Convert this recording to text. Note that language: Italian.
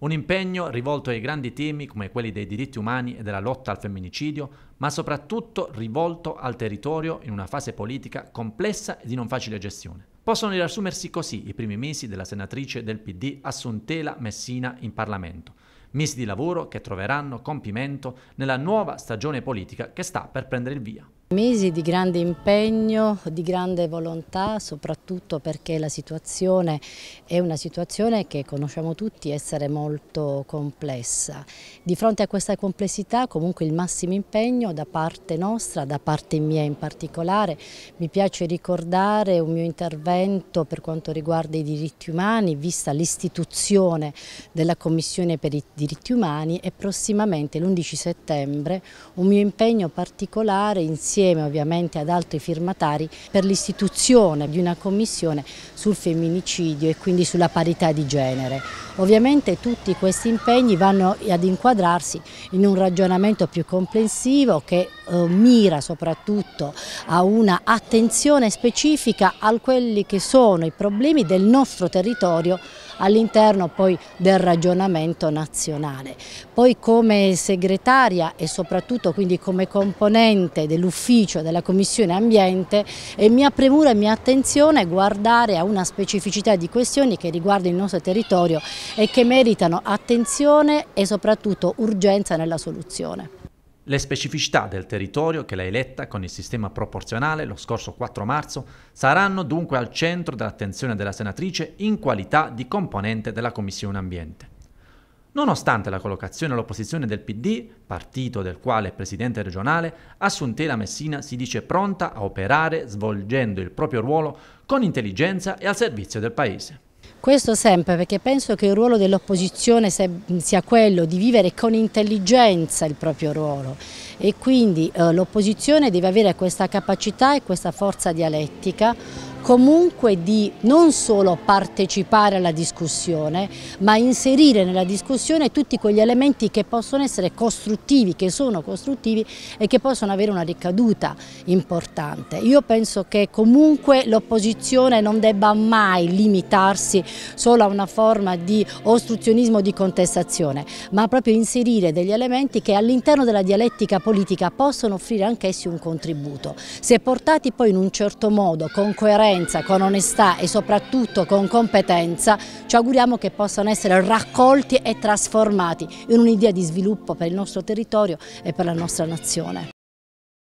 Un impegno rivolto ai grandi temi come quelli dei diritti umani e della lotta al femminicidio, ma soprattutto rivolto al territorio in una fase politica complessa e di non facile gestione. Possono riassumersi così i primi mesi della senatrice del PD Assuntela Messina in Parlamento, mesi di lavoro che troveranno compimento nella nuova stagione politica che sta per prendere il via. Mesi di grande impegno, di grande volontà, soprattutto perché la situazione è una situazione che conosciamo tutti essere molto complessa. Di fronte a questa complessità comunque il massimo impegno da parte nostra, da parte mia in particolare, mi piace ricordare un mio intervento per quanto riguarda i diritti umani, vista l'istituzione della Commissione per i diritti umani e prossimamente l'11 settembre un mio impegno particolare insieme insieme ovviamente ad altri firmatari per l'istituzione di una commissione sul femminicidio e quindi sulla parità di genere. Ovviamente tutti questi impegni vanno ad inquadrarsi in un ragionamento più complessivo che eh, mira soprattutto a una attenzione specifica a quelli che sono i problemi del nostro territorio all'interno poi del ragionamento nazionale. Poi come segretaria e soprattutto quindi come componente dell'ufficio della Commissione Ambiente è eh, mia premura e mia attenzione guardare a una specificità di questioni che riguardano il nostro territorio e che meritano attenzione e soprattutto urgenza nella soluzione. Le specificità del territorio che l'ha eletta con il sistema proporzionale lo scorso 4 marzo saranno dunque al centro dell'attenzione della senatrice in qualità di componente della Commissione Ambiente. Nonostante la collocazione all'opposizione del PD, partito del quale è presidente regionale, Assuntela Messina si dice pronta a operare svolgendo il proprio ruolo con intelligenza e al servizio del Paese. Questo sempre perché penso che il ruolo dell'opposizione sia quello di vivere con intelligenza il proprio ruolo e quindi eh, l'opposizione deve avere questa capacità e questa forza dialettica comunque di non solo partecipare alla discussione, ma inserire nella discussione tutti quegli elementi che possono essere costruttivi, che sono costruttivi e che possono avere una ricaduta importante. Io penso che comunque l'opposizione non debba mai limitarsi solo a una forma di ostruzionismo di contestazione, ma proprio inserire degli elementi che all'interno della dialettica politica possono offrire anch'essi un contributo. Se portati poi in un certo modo, con coerenza, trasparenza, con onestà e soprattutto con competenza ci auguriamo che possano essere raccolti e trasformati in un'idea di sviluppo per il nostro territorio e per la nostra nazione.